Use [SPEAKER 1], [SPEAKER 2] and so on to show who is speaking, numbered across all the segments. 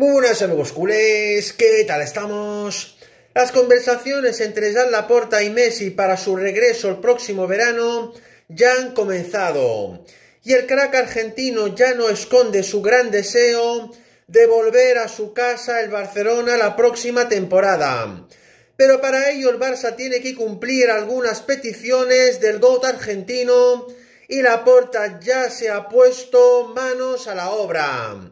[SPEAKER 1] buenas amigos culés, ¿qué tal estamos? Las conversaciones entre la Laporta y Messi para su regreso el próximo verano ya han comenzado y el crack argentino ya no esconde su gran deseo de volver a su casa el Barcelona la próxima temporada. Pero para ello el Barça tiene que cumplir algunas peticiones del GOAT argentino y Laporta ya se ha puesto manos a la obra.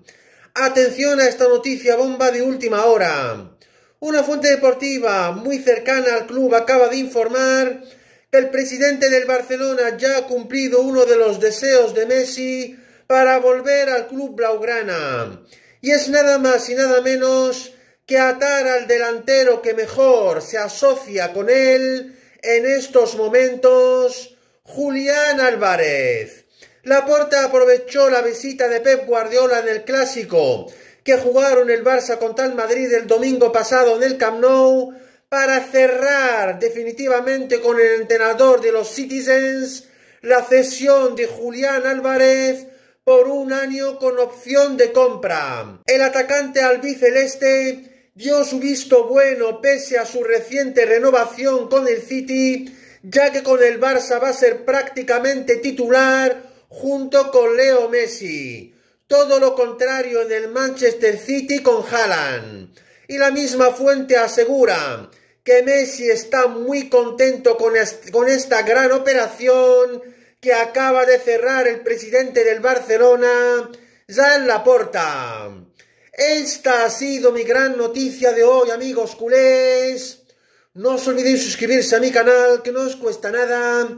[SPEAKER 1] Atención a esta noticia bomba de última hora. Una fuente deportiva muy cercana al club acaba de informar que el presidente del Barcelona ya ha cumplido uno de los deseos de Messi para volver al club blaugrana. Y es nada más y nada menos que atar al delantero que mejor se asocia con él en estos momentos, Julián Álvarez. Laporta aprovechó la visita de Pep Guardiola en el Clásico, que jugaron el Barça contra el Madrid el domingo pasado en el Camp Nou, para cerrar definitivamente con el entrenador de los Citizens la cesión de Julián Álvarez por un año con opción de compra. El atacante albiceleste dio su visto bueno pese a su reciente renovación con el City, ya que con el Barça va a ser prácticamente titular junto con Leo Messi. Todo lo contrario en el Manchester City con Haaland. Y la misma fuente asegura que Messi está muy contento con, esta gran operación que acaba de cerrar el presidente del Barcelona, ...ya en la puerta... Esta ha sido mi gran noticia de hoy, amigos culés. No os olvidéis suscribirse a mi canal, que no os cuesta nada.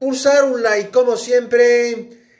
[SPEAKER 1] Pulsar un like como siempre